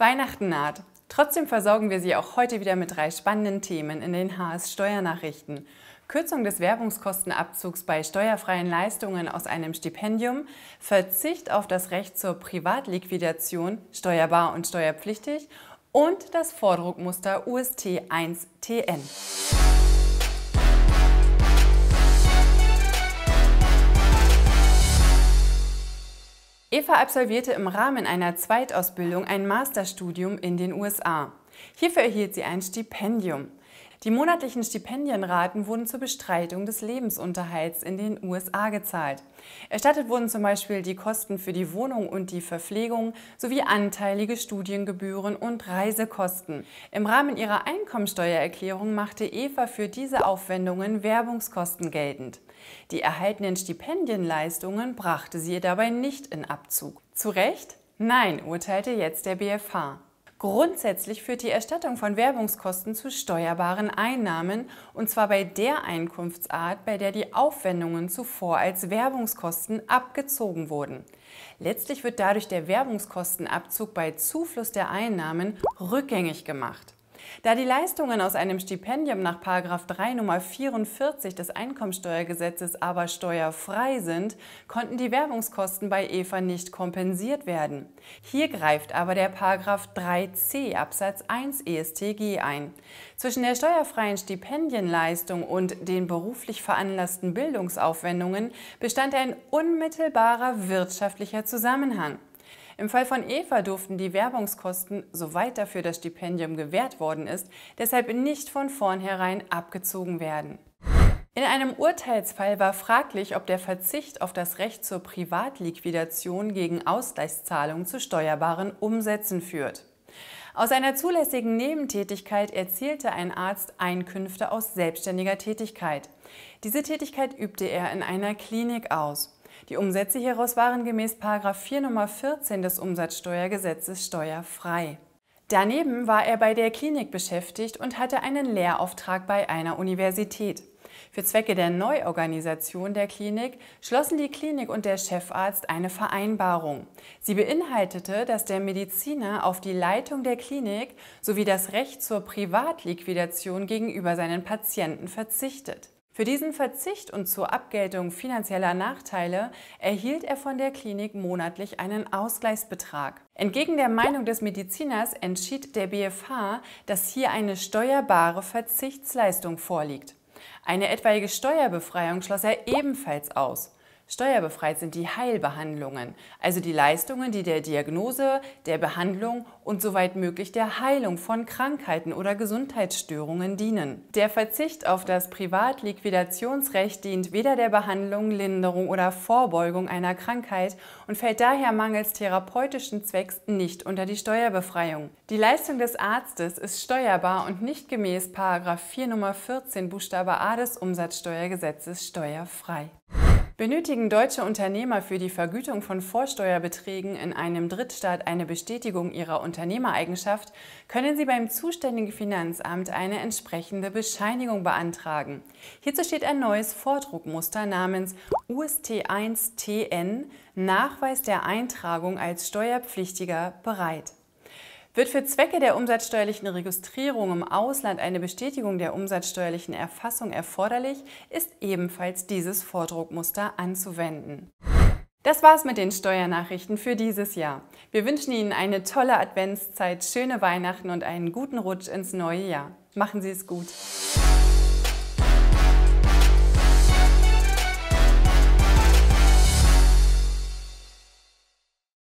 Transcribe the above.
Weihnachten naht. Trotzdem versorgen wir Sie auch heute wieder mit drei spannenden Themen in den HS Steuernachrichten. Kürzung des Werbungskostenabzugs bei steuerfreien Leistungen aus einem Stipendium, Verzicht auf das Recht zur Privatliquidation, steuerbar und steuerpflichtig und das Vordruckmuster UST 1TN. Eva absolvierte im Rahmen einer Zweitausbildung ein Masterstudium in den USA. Hierfür erhielt sie ein Stipendium. Die monatlichen Stipendienraten wurden zur Bestreitung des Lebensunterhalts in den USA gezahlt. Erstattet wurden zum Beispiel die Kosten für die Wohnung und die Verpflegung sowie anteilige Studiengebühren und Reisekosten. Im Rahmen ihrer Einkommensteuererklärung machte Eva für diese Aufwendungen Werbungskosten geltend. Die erhaltenen Stipendienleistungen brachte sie dabei nicht in Abzug. Zu Recht? Nein, urteilte jetzt der BFH. Grundsätzlich führt die Erstattung von Werbungskosten zu steuerbaren Einnahmen, und zwar bei der Einkunftsart, bei der die Aufwendungen zuvor als Werbungskosten abgezogen wurden. Letztlich wird dadurch der Werbungskostenabzug bei Zufluss der Einnahmen rückgängig gemacht. Da die Leistungen aus einem Stipendium nach 3 Nummer 44 des Einkommensteuergesetzes aber steuerfrei sind, konnten die Werbungskosten bei EVA nicht kompensiert werden. Hier greift aber der 3c Absatz 1 ESTG ein. Zwischen der steuerfreien Stipendienleistung und den beruflich veranlassten Bildungsaufwendungen bestand ein unmittelbarer wirtschaftlicher Zusammenhang. Im Fall von Eva durften die Werbungskosten, soweit dafür das Stipendium gewährt worden ist, deshalb nicht von vornherein abgezogen werden. In einem Urteilsfall war fraglich, ob der Verzicht auf das Recht zur Privatliquidation gegen Ausgleichszahlung zu steuerbaren Umsätzen führt. Aus einer zulässigen Nebentätigkeit erzielte ein Arzt Einkünfte aus selbstständiger Tätigkeit. Diese Tätigkeit übte er in einer Klinik aus. Die Umsätze hieraus waren gemäß 4 Nummer 14 des Umsatzsteuergesetzes steuerfrei. Daneben war er bei der Klinik beschäftigt und hatte einen Lehrauftrag bei einer Universität. Für Zwecke der Neuorganisation der Klinik schlossen die Klinik und der Chefarzt eine Vereinbarung. Sie beinhaltete, dass der Mediziner auf die Leitung der Klinik sowie das Recht zur Privatliquidation gegenüber seinen Patienten verzichtet. Für diesen Verzicht und zur Abgeltung finanzieller Nachteile erhielt er von der Klinik monatlich einen Ausgleichsbetrag. Entgegen der Meinung des Mediziners entschied der BFH, dass hier eine steuerbare Verzichtsleistung vorliegt. Eine etwaige Steuerbefreiung schloss er ebenfalls aus. Steuerbefreit sind die Heilbehandlungen, also die Leistungen, die der Diagnose, der Behandlung und soweit möglich der Heilung von Krankheiten oder Gesundheitsstörungen dienen. Der Verzicht auf das Privatliquidationsrecht dient weder der Behandlung, Linderung oder Vorbeugung einer Krankheit und fällt daher mangels therapeutischen Zwecks nicht unter die Steuerbefreiung. Die Leistung des Arztes ist steuerbar und nicht gemäß 4 Nummer 14 Buchstabe A des Umsatzsteuergesetzes steuerfrei. Benötigen deutsche Unternehmer für die Vergütung von Vorsteuerbeträgen in einem Drittstaat eine Bestätigung ihrer Unternehmereigenschaft, können sie beim zuständigen Finanzamt eine entsprechende Bescheinigung beantragen. Hierzu steht ein neues Vordruckmuster namens UST1TN Nachweis der Eintragung als Steuerpflichtiger bereit. Wird für Zwecke der umsatzsteuerlichen Registrierung im Ausland eine Bestätigung der umsatzsteuerlichen Erfassung erforderlich, ist ebenfalls dieses Vordruckmuster anzuwenden. Das war's mit den Steuernachrichten für dieses Jahr. Wir wünschen Ihnen eine tolle Adventszeit, schöne Weihnachten und einen guten Rutsch ins neue Jahr. Machen Sie es gut.